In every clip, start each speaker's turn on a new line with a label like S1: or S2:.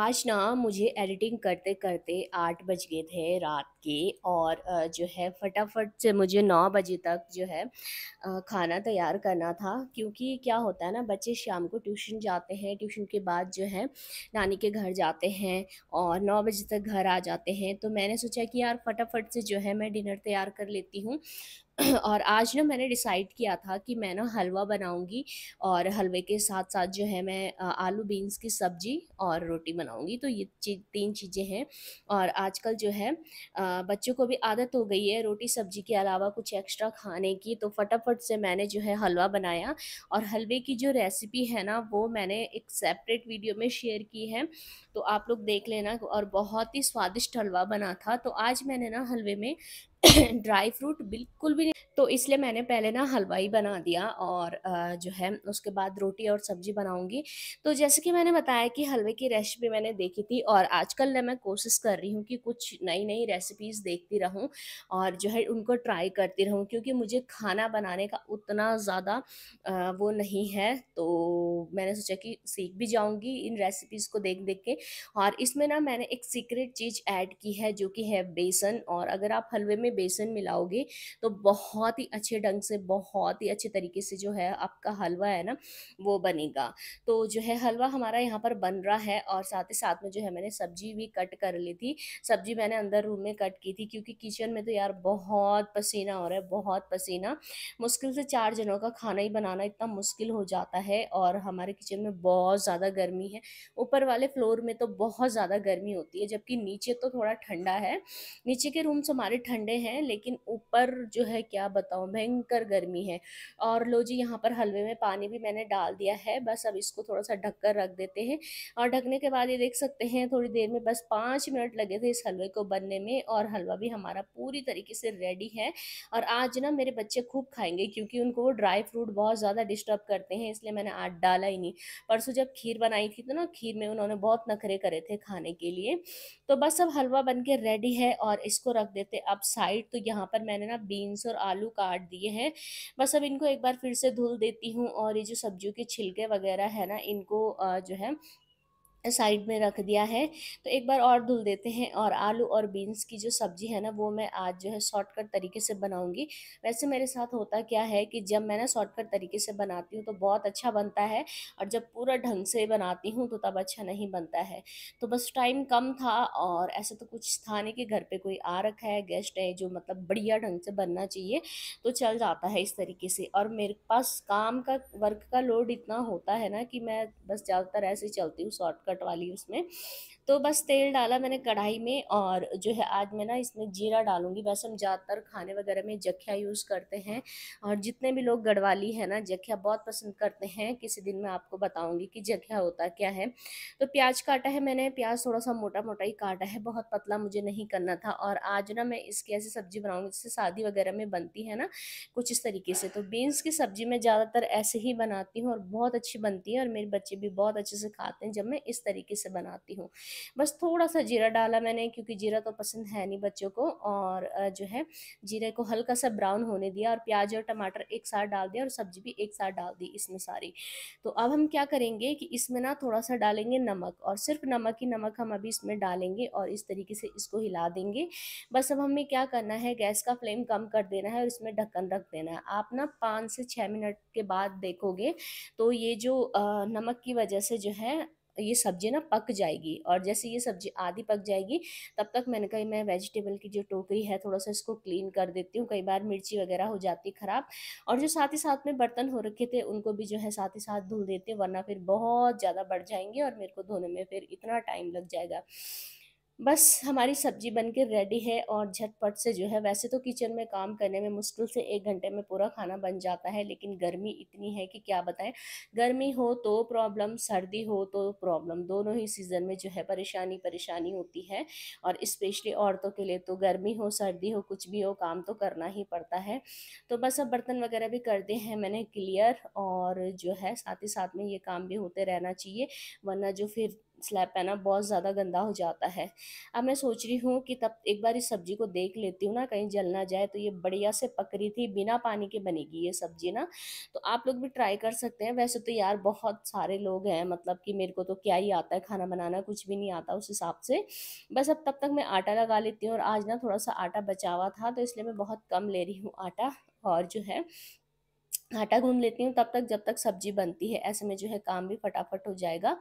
S1: आज ना मुझे एडिटिंग करते करते आठ बज गए थे रात के और जो है फटाफट से मुझे नौ बजे तक जो है खाना तैयार करना था क्योंकि क्या होता है ना बच्चे शाम को ट्यूशन जाते हैं ट्यूशन के बाद जो है नानी के घर जाते हैं और नौ बजे तक घर आ जाते हैं तो मैंने सोचा कि यार फटाफट से जो है मैं डिनर तैयार कर लेती हूँ और आज ना मैंने डिसाइड किया था कि मैं ना हलवा बनाऊंगी और हलवे के साथ साथ जो है मैं आलू बीन्स की सब्जी और रोटी बनाऊंगी तो ये चीज तीन चीज़ें हैं और आजकल जो है बच्चों को भी आदत हो गई है रोटी सब्जी के अलावा कुछ एक्स्ट्रा खाने की तो फटाफट से मैंने जो है हलवा बनाया और हलवे की जो रेसिपी है ना वो मैंने एक सेपरेट वीडियो में शेयर की है तो आप लोग देख लेना और बहुत ही स्वादिष्ट हलवा बना था तो आज मैंने ना हलवे में ड्राई फ्रूट बिल्कुल भी नहीं तो इसलिए मैंने पहले ना हलवाई बना दिया और जो है उसके बाद रोटी और सब्जी बनाऊंगी तो जैसे कि मैंने बताया कि हलवे की रेसिपी मैंने देखी थी और आजकल ना मैं कोशिश कर रही हूँ कि कुछ नई नई रेसिपीज़ देखती रहूँ और जो है उनको ट्राई करती रहूँ क्योंकि मुझे खाना बनाने का उतना ज़्यादा वो नहीं है तो मैंने सोचा कि सीख भी जाऊँगी इन रेसिपीज़ को देख देख के और इसमें ना मैंने एक सीक्रेट चीज़ ऐड की है जो कि है बेसन और अगर आप हलवे में बेसन मिलाओगे तो बहुत ही अच्छे ढंग से बहुत ही अच्छे तरीके से जो है आपका हलवा है ना वो बनेगा तो जो है हलवा हमारा यहाँ पर बन रहा है और साथ ही साथ में जो है मैंने सब्जी भी कट कर ली थी सब्जी मैंने अंदर रूम में कट की थी क्योंकि किचन में तो यार बहुत पसीना हो रहा है बहुत पसीना मुश्किल से चार जनों का खाना ही बनाना इतना मुश्किल हो जाता है और हमारे किचन में बहुत ज़्यादा गर्मी है ऊपर वाले फ्लोर में तो बहुत ज़्यादा गर्मी होती है जबकि नीचे तो थोड़ा ठंडा है नीचे के रूम्स हमारे ठंडे में है लेकिन ऊपर जो है क्या बताऊँ भयंकर गर्मी है और लो जी यहाँ पर हलवे में पानी भी मैंने डाल दिया है बस अब इसको थोड़ा सा ढककर रख देते हैं और ढकने के बाद ये देख सकते हैं थोड़ी देर में बस पाँच मिनट लगे थे इस हलवे को बनने में और हलवा भी हमारा पूरी तरीके से रेडी है और आज ना मेरे बच्चे खूब खाएंगे क्योंकि उनको वो ड्राई फ्रूट बहुत ज़्यादा डिस्टर्ब करते हैं इसलिए मैंने आज डाला ही नहीं परसों जब खीर बनाई थी तो ना खीर में उन्होंने बहुत नखरे करे थे खाने के लिए तो बस अब हलवा बन रेडी है और इसको रख देते अब साइड साइड तो यहाँ पर मैंने ना बीन्स और आलू काट दिए हैं बस अब इनको एक बार फिर से धुल देती हूँ और ये जो सब्जियों के छिलके वगैरह है ना इनको जो है साइड में रख दिया है तो एक बार और धुल देते हैं और आलू और बीन्स की जो सब्ज़ी है ना वो मैं आज जो है शॉर्टकट तरीके से बनाऊंगी वैसे मेरे साथ होता क्या है कि जब मैं ना शॉर्टकट तरीके से बनाती हूँ तो बहुत अच्छा बनता है और जब पूरा ढंग से बनाती हूँ तो तब अच्छा नहीं बनता है तो बस टाइम कम था और ऐसा तो कुछ था नहीं कि घर पर कोई आ रखा है गेस्ट है जो मतलब बढ़िया ढंग से बनना चाहिए तो चल जाता है इस तरीके से और मेरे पास काम का वर्क का लोड इतना होता है ना कि मैं बस ज़्यादातर ऐसे चलती हूँ शॉर्टकट कट वाली उसमें तो बस तेल डाला मैंने कढ़ाई में और जो है आज मैं ना इसमें जीरा डालूंगी बस हम ज़्यादातर खाने वगैरह में जख्या यूज़ करते हैं और जितने भी लोग गढ़वाली है ना जख्या बहुत पसंद करते हैं किसी दिन मैं आपको बताऊँगी कि जख्या होता क्या है तो प्याज काटा है मैंने प्याज थोड़ा सा मोटा मोटा ही काटा है बहुत पतला मुझे नहीं करना था और आज ना मैं इसकी ऐसी सब्ज़ी बनाऊँगी जिससे शादी वगैरह में बनती है ना कुछ इस तरीके से तो बीन्स की सब्ज़ी मैं ज़्यादातर ऐसे ही बनाती हूँ और बहुत अच्छी बनती है और मेरे बच्चे भी बहुत अच्छे से खाते हैं जब मैं इस इस तरीके से बनाती हूँ बस थोड़ा सा जीरा डाला मैंने क्योंकि जीरा तो पसंद है नहीं बच्चों को और जो है जीरे को हल्का सा ब्राउन होने दिया और प्याज और टमाटर एक साथ डाल दिया और सब्जी भी एक साथ डाल दी इसमें सारी तो अब हम क्या करेंगे कि इसमें ना थोड़ा सा डालेंगे नमक और सिर्फ नमक ही नमक हम अभी इसमें डालेंगे और इस तरीके से इसको हिला देंगे बस अब हमें क्या करना है गैस का फ्लेम कम कर देना है और इसमें ढक्कन रख देना है आप ना पाँच से छः मिनट के बाद देखोगे तो ये जो नमक की वजह से जो है ये सब्ज़ी ना पक जाएगी और जैसे ये सब्ज़ी आधी पक जाएगी तब तक मैंने कहा मैं वेजिटेबल की जो टोकरी है थोड़ा सा इसको क्लीन कर देती हूँ कई बार मिर्ची वगैरह हो जाती ख़राब और जो साथ ही साथ में बर्तन हो रखे थे उनको भी जो है साथ ही साथ धुल देते वरना फिर बहुत ज़्यादा बढ़ जाएंगे और मेरे को धोने में फिर इतना टाइम लग जाएगा बस हमारी सब्जी बन के रेडी है और झटपट से जो है वैसे तो किचन में काम करने में मुश्किल से एक घंटे में पूरा खाना बन जाता है लेकिन गर्मी इतनी है कि क्या बताएं गर्मी हो तो प्रॉब्लम सर्दी हो तो प्रॉब्लम दोनों ही सीज़न में जो है परेशानी परेशानी होती है और इस्पेशली औरतों के लिए तो गर्मी हो सर्दी हो कुछ भी हो काम तो करना ही पड़ता है तो बस अब बर्तन वगैरह भी कर दिए हैं मैंने क्लियर और जो है साथ ही साथ में ये काम भी होते रहना चाहिए वरना जो फिर स्लैब है ना बहुत ज़्यादा गंदा हो जाता है अब मैं सोच रही हूँ कि तब एक बार इस सब्ज़ी को देख लेती हूँ ना कहीं जल ना जाए तो ये बढ़िया से पक रही थी बिना पानी के बनेगी ये सब्ज़ी ना तो आप लोग भी ट्राई कर सकते हैं वैसे तो यार बहुत सारे लोग हैं मतलब कि मेरे को तो क्या ही आता है खाना बनाना कुछ भी नहीं आता उस हिसाब से बस अब तब तक मैं आटा लगा लेती हूँ और आज ना थोड़ा सा आटा बचा हुआ था तो इसलिए मैं बहुत कम ले रही हूँ आटा और जो है आटा गूंद लेती हूँ तब तक जब तक सब्जी बनती है ऐसे में जो है काम भी फटाफट हो जाएगा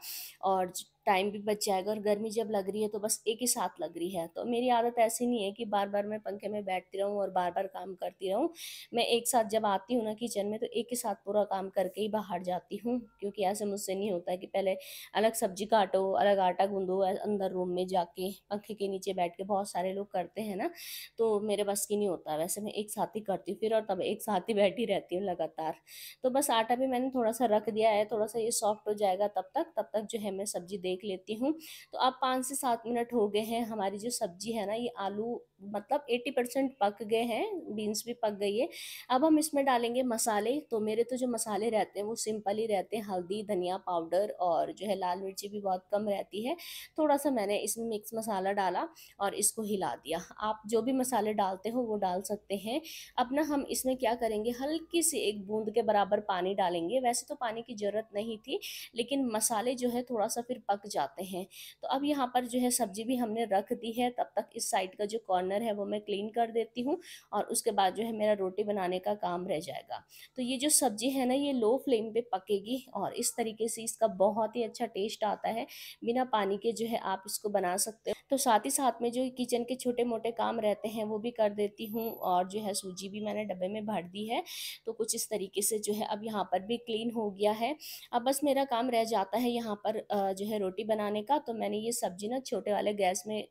S1: और टाइम भी बच जाएगा और गर्मी जब लग रही है तो बस एक ही साथ लग रही है तो मेरी आदत ऐसी नहीं है कि बार बार मैं पंखे में बैठती रहूँ और बार बार काम करती रहूँ मैं एक साथ जब आती हूँ ना किचन में तो एक ही साथ पूरा काम करके ही बाहर जाती हूँ क्योंकि ऐसे मुझसे नहीं होता कि पहले अलग सब्जी काटो अलग आटा गूंदो अंदर रूम में जाके पंखे के नीचे बैठ के बहुत सारे लोग करते हैं ना तो मेरे बस की नहीं होता वैसे मैं एक साथ ही करती हूँ फिर और तब एक साथ ही बैठी रहती हूँ लगातार तो बस आटा भी मैंने थोड़ा सा रख दिया है थोड़ा सा ये सॉफ्ट हो जाएगा तब तक तब तक जो है मैं सब्जी देख देख लेती हूँ तो अब पाँच से सात मिनट हो गए हैं हमारी जो सब्ज़ी है ना ये आलू मतलब 80 परसेंट पक गए हैं बीन्स भी पक गई है अब हम इसमें डालेंगे मसाले तो मेरे तो जो मसाले रहते हैं वो सिंपल ही रहते हैं हल्दी धनिया पाउडर और जो है लाल मिर्ची भी बहुत कम रहती है थोड़ा सा मैंने इसमें मिक्स मसाला डाला और इसको हिला दिया आप जो भी मसाले डालते हो वो डाल सकते हैं अपना हम इसमें क्या करेंगे हल्की सी एक बूंद के बराबर पानी डालेंगे वैसे तो पानी की ज़रूरत नहीं थी लेकिन मसाले जो है थोड़ा सा फिर पक जाते हैं तो अब यहाँ पर जो है सब्जी भी हमने रख दी है तब तक इस साइड का जो कॉर्नर कॉर्नर है वो मैं क्लीन कर देती हूँ और उसके बाद जो है मेरा रोटी बनाने का काम रह जाएगा तो ये जो सब्ज़ी है ना ये लो फ्लेम पे पकेगी और इस तरीके से इसका बहुत ही अच्छा टेस्ट आता है बिना पानी के जो है आप इसको बना सकते हो तो साथ ही साथ में जो किचन के छोटे मोटे काम रहते हैं वो भी कर देती हूँ और जो है सूजी भी मैंने डब्बे में भर दी है तो कुछ इस तरीके से जो है अब यहाँ पर भी क्लीन हो गया है अब बस मेरा काम रह जाता है यहाँ पर जो है रोटी बनाने का तो मैंने ये सब्जी ना छोटे वाले गैस में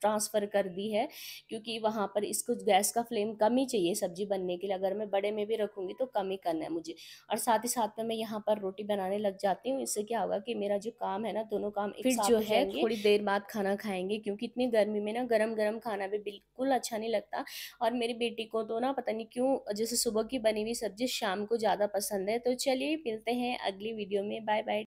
S1: ट्रांसफ़र कर दी है क्योंकि वहाँ पर इसको गैस का फ्लेम कम ही चाहिए सब्जी बनने के लिए अगर मैं बड़े में भी रखूँगी तो कम ही करना है मुझे और साथ ही साथ में मैं यहाँ पर रोटी बनाने लग जाती हूँ इससे क्या होगा कि मेरा जो काम है ना दोनों काम फिर जो है थोड़ी देर बाद खाना खाएंगे क्योंकि इतनी गर्मी में ना गर्म गर्म खाना भी बिल्कुल अच्छा नहीं लगता और मेरी बेटी को तो ना पता नहीं क्यों जैसे सुबह की बनी हुई सब्जी शाम को ज़्यादा पसंद है तो चलिए मिलते हैं अगली वीडियो में बाय बाय